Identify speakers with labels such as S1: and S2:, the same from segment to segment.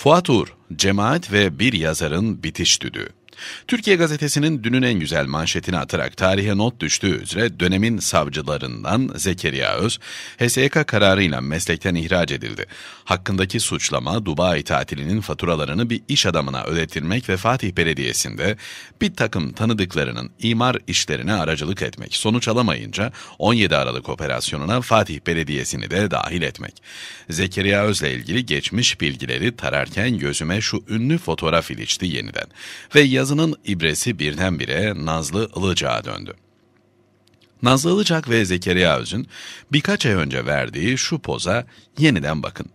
S1: Fuat Uğur, Cemaat ve Bir Yazarın Bitiş Düdüğü Türkiye Gazetesi'nin dünün en güzel manşetini atarak tarihe not düştüğü üzere dönemin savcılarından Zekeriya Öz, HSK kararıyla meslekten ihraç edildi. Hakkındaki suçlama Dubai tatilinin faturalarını bir iş adamına ödetilmek ve Fatih Belediyesi'nde bir takım tanıdıklarının imar işlerine aracılık etmek. Sonuç alamayınca 17 Aralık operasyonuna Fatih Belediyesi'ni de dahil etmek. Zekeriya Öz'le ilgili geçmiş bilgileri tararken gözüme şu ünlü fotoğraf ilişti yeniden. Ve yazı Yazının ibresi birdenbire Nazlı Ilıcak'a döndü. Nazlı Ilıcak ve Zekeriya Öz'ün birkaç ay önce verdiği şu poza yeniden bakın.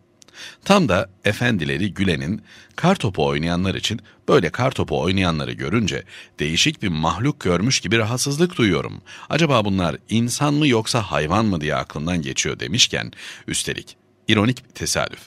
S1: Tam da efendileri Gülen'in kartopu oynayanlar için böyle kartopu oynayanları görünce değişik bir mahluk görmüş gibi rahatsızlık duyuyorum. Acaba bunlar insan mı yoksa hayvan mı diye aklından geçiyor demişken üstelik Ironik bir tesadüf.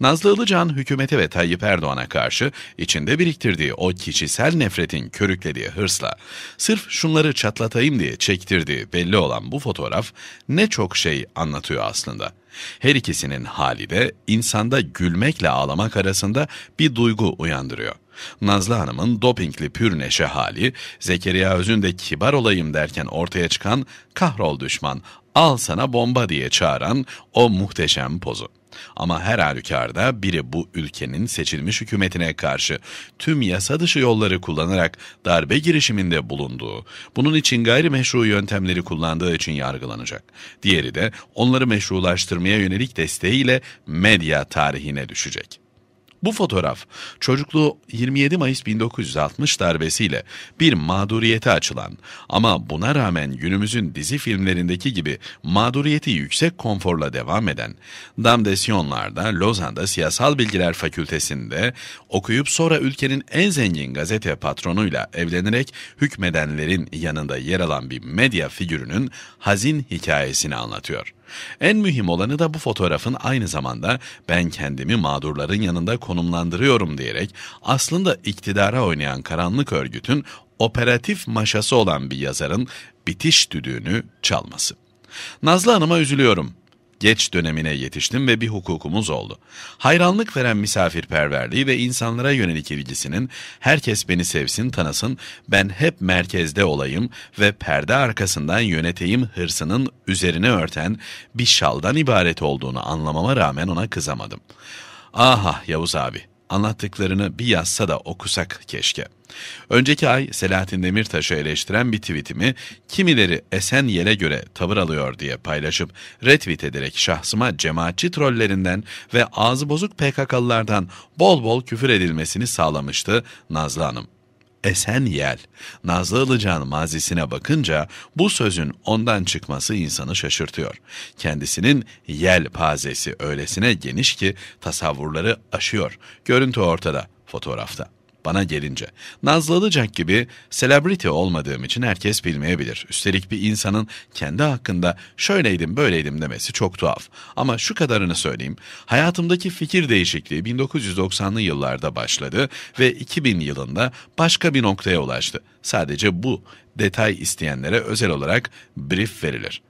S1: Nazlı Ilıcan hükümete ve Tayyip Erdoğan'a karşı içinde biriktirdiği o kişisel nefretin körüklediği hırsla, sırf şunları çatlatayım diye çektirdiği belli olan bu fotoğraf ne çok şey anlatıyor aslında. Her ikisinin hali de insanda gülmekle ağlamak arasında bir duygu uyandırıyor. Nazlı Hanım'ın dopingli pür neşe hali, Zekeriya Öz'ün de kibar olayım derken ortaya çıkan kahrol düşman, al sana bomba diye çağıran o muhteşem pozu. Ama her halükarda biri bu ülkenin seçilmiş hükümetine karşı tüm yasa dışı yolları kullanarak darbe girişiminde bulunduğu, bunun için gayrimeşru yöntemleri kullandığı için yargılanacak. Diğeri de onları meşrulaştırmaya yönelik desteğiyle medya tarihine düşecek. Bu fotoğraf çocukluğu 27 Mayıs 1960 darbesiyle bir mağduriyete açılan ama buna rağmen günümüzün dizi filmlerindeki gibi mağduriyeti yüksek konforla devam eden Damdesyonlar'da Lozan'da Siyasal Bilgiler Fakültesi'nde okuyup sonra ülkenin en zengin gazete patronuyla evlenerek hükmedenlerin yanında yer alan bir medya figürünün hazin hikayesini anlatıyor. En mühim olanı da bu fotoğrafın aynı zamanda ben kendimi mağdurların yanında konumlandırıyorum diyerek aslında iktidara oynayan karanlık örgütün operatif maşası olan bir yazarın bitiş düdüğünü çalması. Nazlı Hanım'a üzülüyorum geç dönemine yetiştim ve bir hukukumuz oldu. Hayranlık veren misafirperverliği ve insanlara yönelik ilgisinin herkes beni sevsin tanısın, ben hep merkezde olayım ve perde arkasından yöneteyim hırsının üzerine örten bir şaldan ibaret olduğunu anlamama rağmen ona kızamadım. Aha Yavuz abi, anlattıklarını bir yazsa da okusak keşke.'' Önceki ay Selahattin Demirtaş'ı eleştiren bir tweetimi kimileri esen Yel'e göre tavır alıyor diye paylaşıp retweet ederek şahsıma cemaatçi trollerinden ve ağzı bozuk PKK'lılardan bol bol küfür edilmesini sağlamıştı Nazlı Hanım. Esen Yel, Nazlı Ilıcan mazisine bakınca bu sözün ondan çıkması insanı şaşırtıyor. Kendisinin yel pazesi öylesine geniş ki tasavvurları aşıyor. Görüntü ortada, fotoğrafta. Bana gelince, nazlanacak gibi selebriti olmadığım için herkes bilmeyebilir. Üstelik bir insanın kendi hakkında şöyleydim böyleydim demesi çok tuhaf. Ama şu kadarını söyleyeyim, hayatımdaki fikir değişikliği 1990'lı yıllarda başladı ve 2000 yılında başka bir noktaya ulaştı. Sadece bu detay isteyenlere özel olarak brief verilir.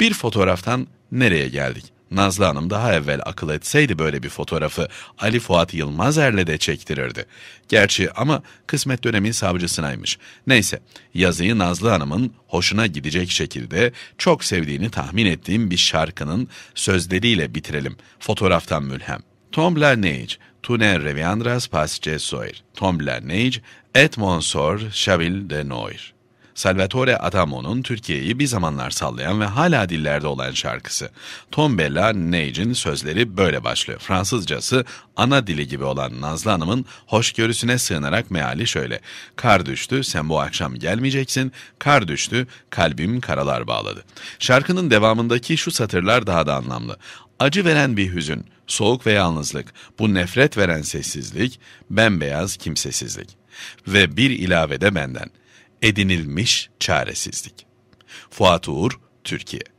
S1: Bir fotoğraftan nereye geldik? Nazlı Hanım daha evvel akıl etseydi böyle bir fotoğrafı Ali Fuat Yılmazer'le de çektirirdi. Gerçi ama kısmet dönemin savcısınaymış. Neyse yazıyı Nazlı Hanım'ın hoşuna gidecek şekilde çok sevdiğini tahmin ettiğim bir şarkının sözleriyle bitirelim. Fotoğraftan mülhem. Tom Blanage, tu ne reviendras pas Jesuir. Tom Blanage, et mon sor, de noir. Salvatore Adamo'nun Türkiye'yi bir zamanlar sallayan ve hala dillerde olan şarkısı. Tom Bella Neige'in sözleri böyle başlıyor. Fransızcası ana dili gibi olan Nazlı Hanım'ın hoşgörüsüne sığınarak meali şöyle. Kar düştü, sen bu akşam gelmeyeceksin. Kar düştü, kalbim karalar bağladı. Şarkının devamındaki şu satırlar daha da anlamlı. Acı veren bir hüzün, soğuk ve yalnızlık, bu nefret veren sessizlik, bembeyaz kimsesizlik. Ve bir ilave de benden.'' edinilmiş çaresizlik. Fuat Uğur, Türkiye